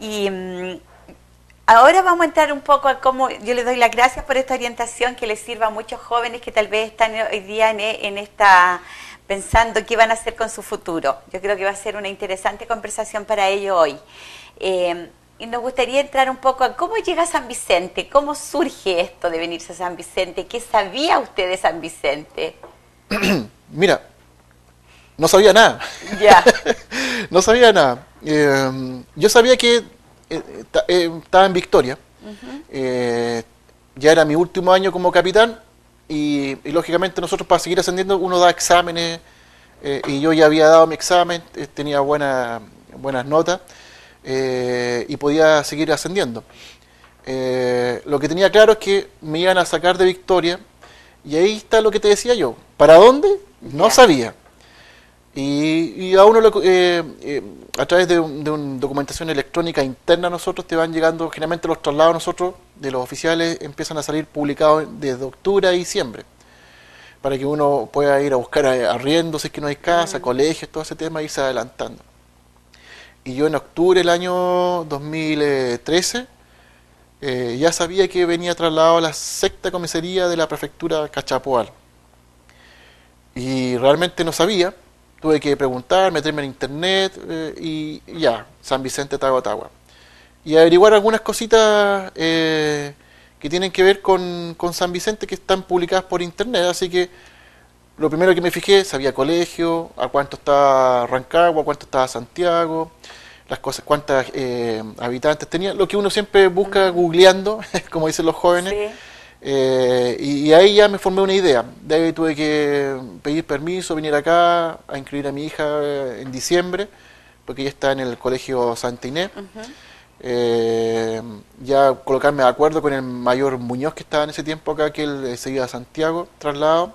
Y mm, ahora vamos a entrar un poco a cómo, yo le doy las gracias por esta orientación que les sirva a muchos jóvenes que tal vez están hoy día e, en, esta pensando qué van a hacer con su futuro. Yo creo que va a ser una interesante conversación para ellos hoy. Eh, y nos gustaría entrar un poco a cómo llega San Vicente, cómo surge esto de venirse a San Vicente, qué sabía usted de San Vicente. Mira, no sabía nada. Ya. no sabía nada. Em, yo sabía que eh, eh, estaba en Victoria. Eh, ya era mi último año como capitán. Y, lógicamente nosotros para seguir ascendiendo uno da exámenes y yo ya había dado mi examen, tenía buenas notas y podía seguir ascendiendo. lo que tenía claro es que me iban a sacar de Victoria y ahí está lo que te decía yo. ¿Para dónde? No sabía. Y, a uno eh, eh, a través de, una documentación electrónica interna nosotros te van llegando, generalmente los traslados nosotros de los oficiales empiezan a salir publicados desde octubre a diciembre, para que uno pueda ir a buscar arriendo es que no hay casa, mm. colegios, todo ese tema, y e irse adelantando. Y yo en octubre del año 2013 eh, ya sabía que venía trasladado a la sexta comisaría de la prefectura Cachapoal. Y realmente no sabía, Tuve que preguntar, meterme en internet eh, y, ya, San Vicente, Tagua, Y averiguar algunas cositas eh, que tienen que ver con, San Vicente que están publicadas por internet. Así que lo primero que me fijé, sabía colegio, a cuánto está Rancagua, a cuánto estaba Santiago, las cosas, cuántas eh, habitantes tenía, lo que uno siempre busca googleando, como dicen los jóvenes. Sí eh, y, ahí ya me formé una idea. De ahí tuve que pedir permiso, venir acá a inscribir a mi hija eh, en diciembre, porque ella está en el colegio Santa Inés. Eh, ya colocarme de acuerdo con el mayor Muñoz que estaba en ese tiempo acá, que él se iba a Santiago, traslado,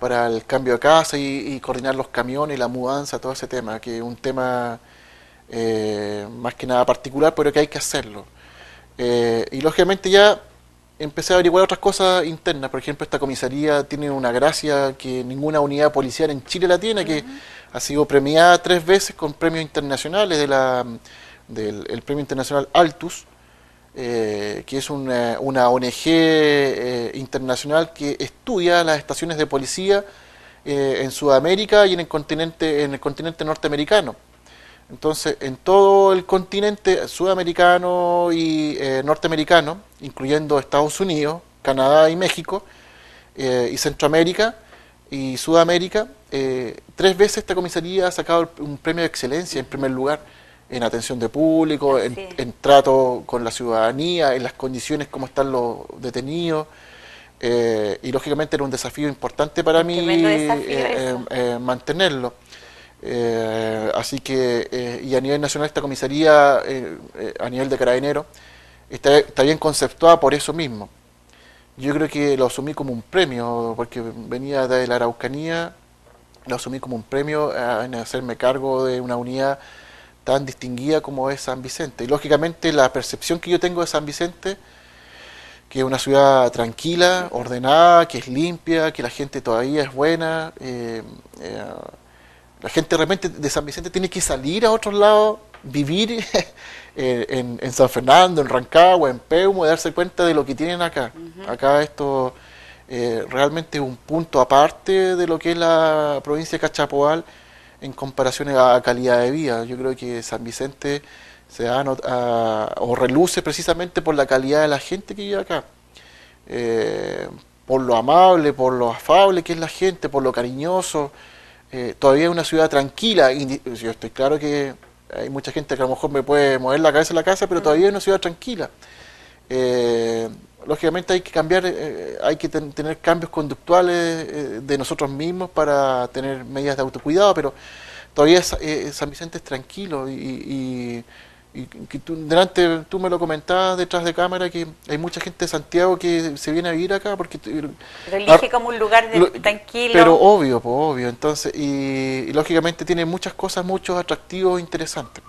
para el cambio de casa y, coordinar los camiones, la mudanza, todo ese tema, que es un tema más que nada particular, pero que hay que hacerlo. y lógicamente ya empecé a averiguar otras cosas internas. Por ejemplo, esta comisaría tiene una gracia que ninguna unidad policial en Chile la tiene, que ha sido premiada tres veces con premios internacionales del el premio internacional Altus, eh, que es una, ONG eh, internacional que estudia las estaciones de policía eh, en Sudamérica y en el continente, en el continente norteamericano. Entonces, en todo el continente sudamericano y eh, norteamericano, incluyendo Estados Unidos, Canadá y México, eh, y Centroamérica y Sudamérica, eh, tres veces esta comisaría ha sacado un premio de excelencia en primer lugar en atención de público, en, trato con la ciudadanía, en las condiciones como están los detenidos. y lógicamente era un desafío importante para mí mantenerlo. Eh, así que, eh, y a nivel nacional esta comisaría, eh, a nivel de carabinero, está, bien conceptuada por eso mismo. Yo creo que lo asumí como un premio, porque venía de la Araucanía, lo asumí como un premio en hacerme cargo de una unidad tan distinguida como es San Vicente. Y lógicamente la percepción que yo tengo de San Vicente, que es una ciudad tranquila, ordenada, que es limpia, que la gente todavía es buena, la gente realmente de San Vicente tiene que salir a otros lados, vivir en, San Fernando, en Rancagua, en Peumo, y darse cuenta de lo que tienen acá. Acá esto eh, realmente es un punto aparte de lo que es la provincia de Cachapoal en comparación a calidad de vida. Yo creo que San Vicente se da o reluce precisamente por la calidad de la gente que vive acá. Eh, por lo amable, por lo afable que es la gente, por lo cariñoso. Eh, todavía es una ciudad tranquila. yo estoy claro que hay mucha gente que a lo mejor me puede mover la cabeza en la casa, pero todavía es una ciudad tranquila. Eh, lógicamente hay que cambiar, eh, hay que tener cambios conductuales de nosotros mismos para tener medidas de autocuidado, pero todavía San Vicente es tranquilo y y tú, delante tú me lo comentabas detrás de cámara que hay mucha gente de Santiago que se viene a vivir acá porque pero elige ah, como un lugar tranquilo pero obvio pues obvio entonces y, y, lógicamente tiene muchas cosas muchos atractivos interesantes